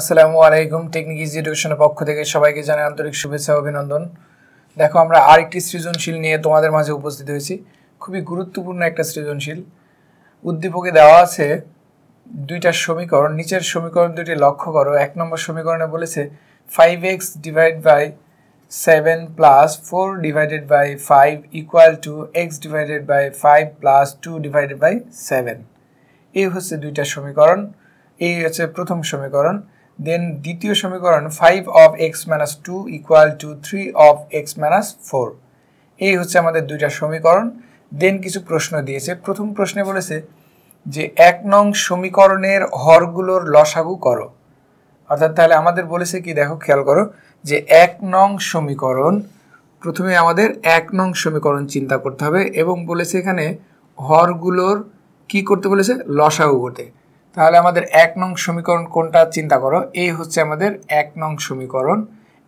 আসসালামু আলাইকুম technique easy এডুকেশনের পক্ষ থেকে সবাইকে জানাই আন্তরিক শুভেচ্ছা অভিনন্দন দেখো আমরা আরেকটি সৃজনশীল নিয়ে তোমাদের মাঝে উপস্থিত হয়েছি খুবই গুরুত্বপূর্ণ একটা সৃজনশীল উদ্দীপকে দেওয়া আছে দুইটা সমীকরণ নিচের সমীকরণ দুটি লক্ষ্য করো এক নম্বর সমীকরণে বলেছে five x divide by seven plus four divided by five equal to x divided by five plus two divided by seven এই হচ্ছে দুইটা সমীকরণ এই হচ্ছে প্রথম সমীকরণ দেন দ্বিতীয় সমীকরণ five of x minus two equal to three of x minus four এই হচ্ছে আমাদের দুইটা সমীকরণ দেন কিছু প্রশ্ন দিয়েছে প্রথম প্রশ্নে বলেছে যে এক নং সমীকরণের হরগুলোর লসাগু করো অর্থাৎ তাহলে আমাদের বলেছে কি দেখো খেয়াল করো যে এক নং সমীকরণ প্রথমে আমাদের এক নং সমীকরণ চিন্তা করতে হবে এবং বলেছে এখানে হরগুলোর কি করতে বলেছে লসাগু করতে তাহলে আমাদের এক নং সমীকরণ কোনটা চিন্তা করো এই হচ্ছে আমাদের এক নং সমীকরণ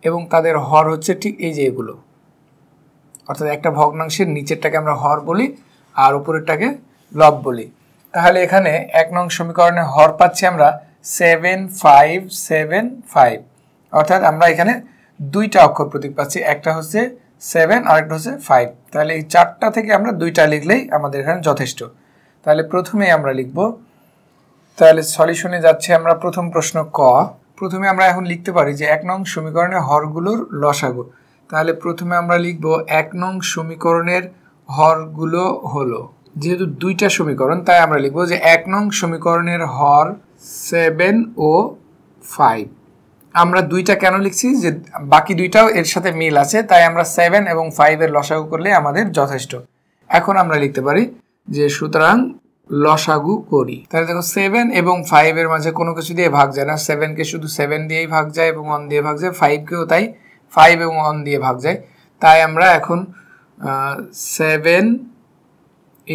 এবং তাদের হর হচ্ছে ঠিক এই যে এগুলো অর্থাৎ একটা ভগ্নাংশের নিচেরটাকে আমরা হর বলি আর উপরেরটাকে লব বলি তাহলে এখানে এক নং সমীকরণে হর পাচ্ছি আমরা সেভেন ফাইভ সেভেন ফাইভ অর্থাৎ আমরা এখানে দুইটা অক্ষর প্রতীক পাচ্ছি একটা হচ্ছে সেভেন আর একটা হচ্ছে ফাইভ তাহলে এই চারটা থেকে আমরা দুইটা লিখলেই আমাদের এখানে যথেষ্ট তাহলে প্রথমে আমরা লিখবো তাহলে সলিউশনে যাচ্ছে আমরা প্রথম প্রশ্ন ক প্রথমে আমরা এখন লিখতে পারি যে এক নং সমীকরণের হরগুলোর লসাগু তাহলে প্রথমে আমরা লিখব এক নং সমীকরণের হরগুলো হলো যেহেতু দুইটা সমীকরণ তাই আমরা লিখব যে এক নং সমীকরণের হর সেভেন ও ফাইভ আমরা দুইটা কেন লিখছি যে বাকি দুইটাও এর সাথে মিল আছে তাই আমরা সেভেন এবং ফাইভের লসাগু করলে আমাদের যথেষ্ট এখন আমরা লিখতে পারি যে সুতরাং লসাগু করি তাহলে দেখো সেভেন এবং ফাইভ এর মাঝে কোনো কিছু দিয়ে ভাগ যায় না সেভেনকে শুধু সেভেন দিয়েই ভাগ যায় এবং ওয়ান দিয়ে ভাগ যায় ফাইভকেও তাই ফাইভ এবং ওয়ান দিয়ে ভাগ যায় তাই আমরা এখন seven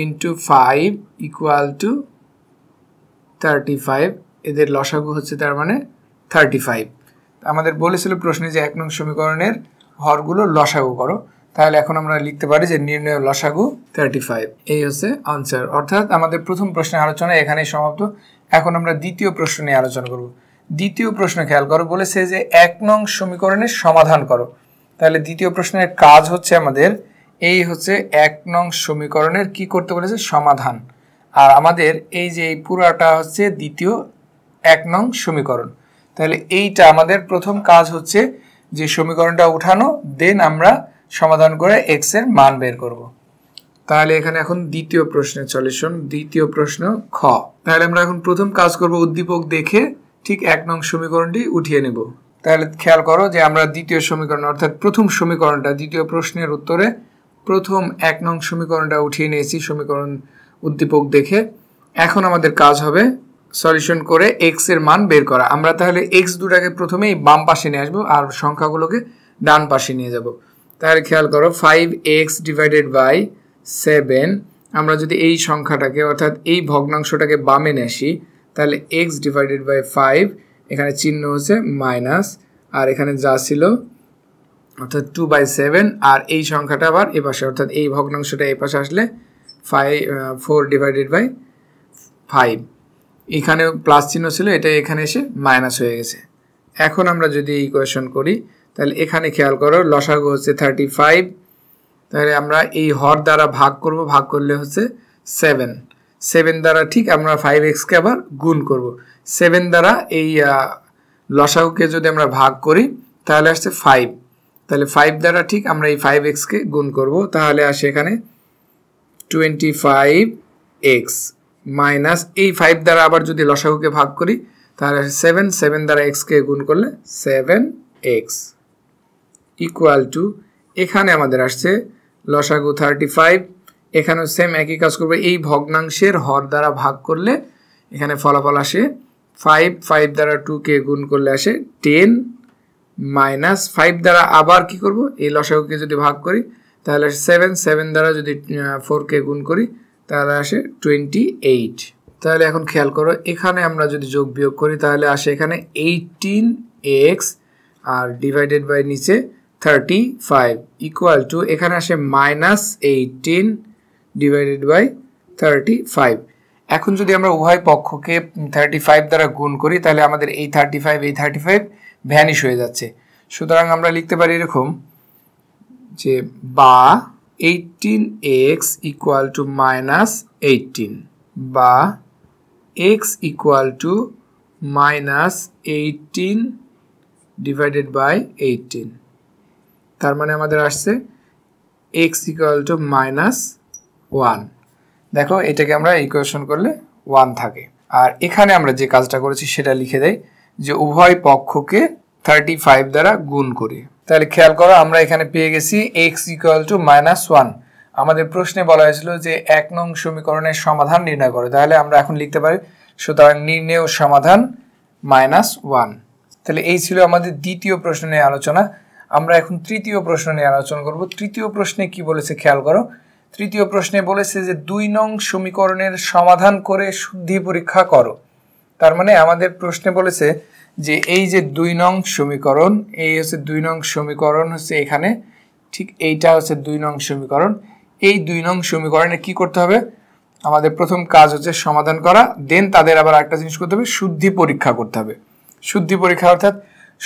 into five equal to thirty five এদের লসাগু হচ্ছে তার মানে থার্টি ফাইভ আমাদের বলেছিল প্রশ্নে যে এক নং সমীকরণের হরগুলো লসাগু করো তাহলে এখন আমরা লিখতে পারি যে নির্ণয় লসাগু থার্টি ফাইভ এই হচ্ছে আনসার অর্থাৎ আমাদের প্রথম প্রশ্নের আলোচনা এখানেই সমাপ্ত এখন আমরা দ্বিতীয় প্রশ্ন নিয়ে আলোচনা করব দ্বিতীয় প্রশ্ন খেয়াল করো বলেছে যে এক নং সমীকরণের সমাধান করো তাহলে দ্বিতীয় প্রশ্নের কাজ হচ্ছে আমাদের এই হচ্ছে এক নং সমীকরণের কি করতে বলেছে সমাধান আর আমাদের এই যে এই পুরাটা হচ্ছে দ্বিতীয় এক নং সমীকরণ তাহলে এইটা আমাদের প্রথম কাজ হচ্ছে যে সমীকরণটা উঠানো দেন আমরা সমাধান করে এক্স এর মান বের করব তাহলে এখানে এখন দ্বিতীয় প্রশ্নের সলিউশন দ্বিতীয় প্রশ্ন খ তাহলে আমরা এখন প্রথম কাজ করব উদ্দীপক দেখে ঠিক এক নং সমীকরণটি উঠিয়ে নেব তাহলে খেয়াল করো যে আমরা দ্বিতীয় সমীকরণ অর্থাৎ প্রথম সমীকরণটা দ্বিতীয় প্রশ্নের উত্তরে প্রথম এক নং সমীকরণটা উঠিয়ে নিয়েছি সমীকরণ উদ্দীপক দেখে এখন আমাদের কাজ হবে সলিউশন করে এক্স এর মান বের করা আমরা তাহলে এক্স দুটাকে প্রথমেই বাম পাশে নিয়ে আসবো আর সংখ্যাগুলোকে ডান পাশে নিয়ে যাবো তাহলে খেয়াল করো five x divided by seven আমরা যদি এই সংখ্যাটাকে অর্থাৎ এই ভগ্নাংশটাকে বামে নেসি তাহলে এক্স ডিভাইডেড বাই ফাইভ এখানে চিহ্ন হচ্ছে মাইনাস আর এখানে যা ছিল অর্থাৎ টু বাই সেভেন আর এই সংখ্যাটা আবার এ পাশে অর্থাৎ এই ভগ্নাংশটা এ পাশে আসলে five four divided by five এখানে প্লাস চিহ্ন ছিল এটা এখানে এসে মাইনাস হয়ে গেছে এখন আমরা যদি ইকুয়েশন করি তাহলে এখানে খেয়াল করো লসাগু হচ্ছে থার্টি ফাইভ তাহলে আমরা এই হর দ্বারা ভাগ করব ভাগ করলে হচ্ছে সেভেন সেভেন দ্বারা ঠিক আমরা ফাইভ এক্সকে আবার গুণ করব সেভেন দ্বারা এই লসাগুকে যদি আমরা ভাগ করি তাহলে আসছে ফাইভ তাহলে ফাইভ দ্বারা ঠিক আমরা এই ফাইভ এক্সকে গুণ করব তাহলে আসে এখানে টোয়েন্টি ফাইভ এক্স মাইনাস এই ফাইভ দ্বারা আবার যদি লসাগুকে ভাগ করি তাহলে সেভেন সেভেন দ্বারা এক্সকে গুণ করলে সেভেন এক্স ইকুয়াল টু এখানে আমাদের আসছে লসাগু থার্টি ফাইভ এখানেও সেম একই কাজ করবে এই ভগ্নাংশের হর দ্বারা ভাগ করলে এখানে ফলাফল আসে ফাইভ ফাইভ দ্বারা টুকে গুণ করলে আসে টেন মাইনাস ফাইভ দ্বারা আবার কি করব এই লসাগুকে যদি ভাগ করি তাহলে আসে সেভেন সেভেন দ্বারা যদি ফোরকে গুণ করি তাহলে আসে টোয়েন্টি এইট তাহলে এখন খেয়াল করো এখানে আমরা যদি যোগ বিয়োগ করি তাহলে আসে এখানে এইটিন এক্স আর ডিভাইডেড বাই নিচে থার্টি ফাইভ to টু এখানে আসে minus 18 divided by thirty five এখন যদি আমরা উভয় পক্ষকে থার্টি ফাইভ দ্বারা গুণ করি তাহলে আমাদের এই থার্টি ফাইভ এই থার্টি ফাইভ ভ্যানিশ হয়ে যাচ্ছে সুতরাং আমরা লিখতে পারি এরকম যে বা 18x x to to minus বা x equal to minus 18 divided by eighteen তার মানে আমাদের আসছে x equal to minus one দেখো এটাকে আমরা ইকুয়েশন করলে ওয়ান থাকে আর এখানে আমরা যে কাজটা করেছি সেটা লিখে দেয় যে উভয় পক্ষকে থার্টি ফাইভ দ্বারা গুণ করি তাহলে খেয়াল করো আমরা এখানে পেয়ে গেছি x equal to minus one আমাদের প্রশ্নে বলা হয়েছিল যে এক নং সমীকরণের সমাধান নির্ণয় করে তাহলে আমরা এখন লিখতে পারি সুতরাং নির্ণেয় সমাধান মাইনাস ওয়ান তাহলে এই ছিল আমাদের দ্বিতীয় প্রশ্ন নিয়ে আলোচনা আমরা এখন তৃতীয় প্রশ্ন নিয়ে আলোচনা করব তৃতীয় প্রশ্নে কি বলেছে খেয়াল করো তৃতীয় প্রশ্নে বলেছে যে দুই নং সমীকরণের সমাধান করে শুদ্ধি পরীক্ষা করো তার মানে আমাদের প্রশ্নে বলেছে যে এই যে দুই নং সমীকরণ এই হচ্ছে দুই নং সমীকরণ হচ্ছে এখানে ঠিক এইটা হচ্ছে দুই নং সমীকরণ এই দুই নং সমীকরণে কি করতে হবে আমাদের প্রথম কাজ হচ্ছে সমাধান করা দেন তাদের আবার একটা জিনিস করতে হবে শুদ্ধি পরীক্ষা করতে হবে শুদ্ধি পরীক্ষা অর্থাৎ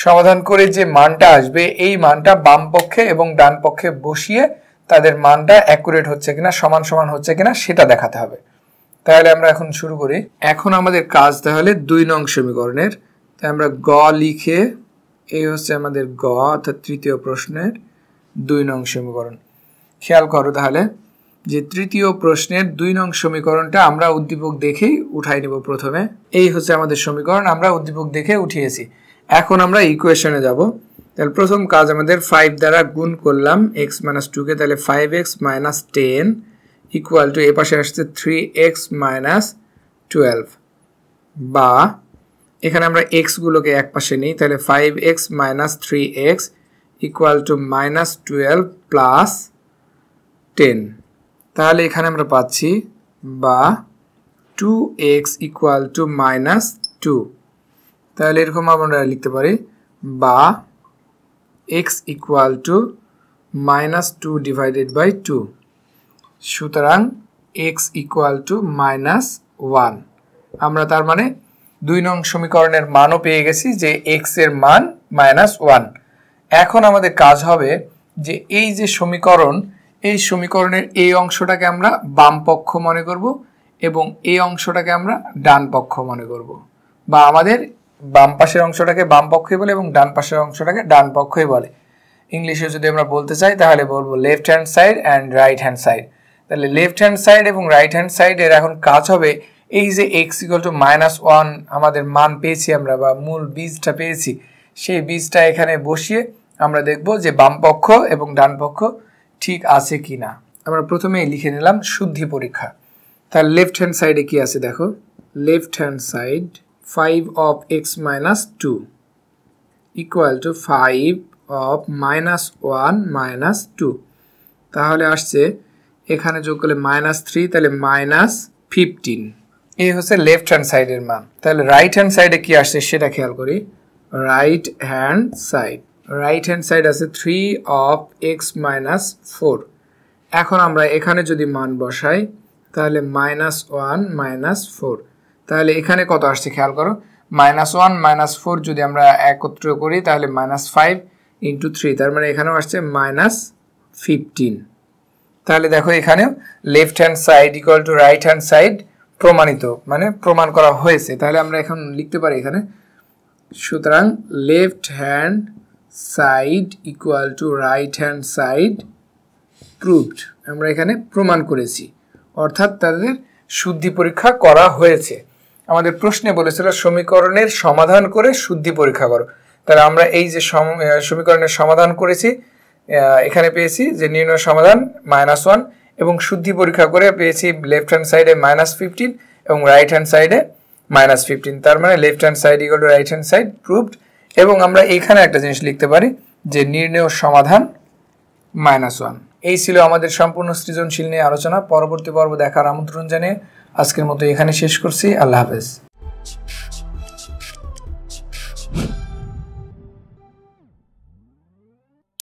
সমাধান করে যে মানটা আসবে এই মানটা বাম পক্ষে এবং ডান পক্ষে বসিয়ে তাদের মানটা অ্যাকুরেট হচ্ছে কিনা সমান সমান হচ্ছে কিনা সেটা দেখাতে হবে তাহলে আমরা এখন শুরু করি এখন আমাদের কাজ তাহলে দুই নং সমীকরণের তাই আমরা গ লিখে এই হচ্ছে আমাদের গ অর্থাৎ তৃতীয় প্রশ্নের দুই নং সমীকরণ খেয়াল করো তাহলে যে তৃতীয় প্রশ্নের দুই নং সমীকরণটা আমরা উদ্দীপক দেখেই উঠাই নেব প্রথমে এই হচ্ছে আমাদের সমীকরণ আমরা উদ্দীপক দেখে উঠিয়েছি এখন আমরা ইকুয়েশনে যাব তাহলে প্রথম কাজ আমাদের ফাইভ দ্বারা গুণ করলাম এক্স মাইনাস টুকে তাহলে five x minus ten equal to এ পাশে আসছে থ্রি এক্স মাইনাস টুয়েলভ বা এখানে আমরা এক্সগুলোকে এক পাশে নিই তাহলে five x minus three x equal to minus twelve plus ten তাহলে এখানে আমরা পাচ্ছি বা two x equal to minus two তাহলে এরকম আমরা লিখতে পারি বা x equal to minus two divided by two সুতরাং x equal to minus one আমরা তার মানে দুই নং সমীকরণের মানও পেয়ে গেছি যে এক্স এর মান মাইনাস ওয়ান এখন আমাদের কাজ হবে যে এই যে সমীকরণ এই সমীকরণের এই অংশটাকে আমরা বাম পক্ষ মনে করব এবং এই অংশটাকে আমরা ডান পক্ষ মনে করব বা আমাদের বাম পাশের অংশটাকে বাম পক্ষই বলে এবং ডান পাশের অংশটাকে ডান পক্ষই বলে ইংলিশে যদি আমরা বলতে চাই তাহলে বলবো left hand side and right hand side তাহলে লেফট হ্যান্ড সাইড এবং রাইট হ্যান্ড সাইডের এখন কাজ হবে এই যে x equal to minus one আমাদের মান পেয়েছি আমরা বা মূল বীজটা পেয়েছি সেই বীজটা এখানে বসিয়ে আমরা দেখব যে বাম পক্ষ এবং ডান পক্ষ ঠিক আছে কি না আমরা প্রথমেই লিখে নিলাম শুদ্ধি পরীক্ষা তার লেফট হ্যান্ড সাইডে কি আছে দেখো left hand side 5 of x minus 2 equal to 5 of minus 1 minus 2 তাহলে আসছে এখানে যোগ করলে মাইনাস থ্রি তাহলে মাইনাস ফিফটিন এই হচ্ছে লেফট হ্যান্ড সাইডের মান তাহলে রাইট হ্যান্ড সাইডে কি আসছে সেটা খেয়াল করি right hand side right hand side আছে three of x minus four এখন আমরা এখানে যদি মান বসাই তাহলে মাইনাস ওয়ান মাইনাস ফোর তাহলে এখানে কত আসছে খেয়াল করো মাইনাস ওয়ান মাইনাস ফোর যদি আমরা একত্র করি তাহলে মাইনাস ফাইভ ইন্টু থ্রি তার মানে এখানেও আসছে মাইনাস ফিফটিন তাহলে দেখো এখানেও left hand side equal to right hand side প্রমাণিত মানে প্রমাণ করা হয়েছে তাহলে আমরা এখন লিখতে পারি এখানে সুতরাং left hand side equal to right hand side proved আমরা এখানে প্রমাণ করেছি অর্থাৎ তাদের শুদ্ধি পরীক্ষা করা হয়েছে আমাদের প্রশ্নে বলেছিল সমীকরণের সমাধান করে শুদ্ধি পরীক্ষা করো তাহলে আমরা এই যে সমীকরণের সমাধান করেছি এখানে পেয়েছি যে নির্ণয় সমাধান মাইনাস ওয়ান এবং শুদ্ধি পরীক্ষা করে পেয়েছি লেফট হ্যান্ড সাইডে মাইনাস ফিফটিন এবং রাইট হ্যান্ড সাইডে মাইনাস ফিফটিন তার মানে left hand side equal to right hand side proved এবং আমরা এখানে একটা জিনিস লিখতে পারি যে নির্ণয় সমাধান মাইনাস ওয়ান এই ছিল আমাদের সম্পূর্ণ সৃজনশীল নিয়ে আলোচনা পরবর্তী পর্ব দেখার আমন্ত্রণ জানিয়ে আজকের মতো এখানে শেষ করছি আল্লাহ হাফেজ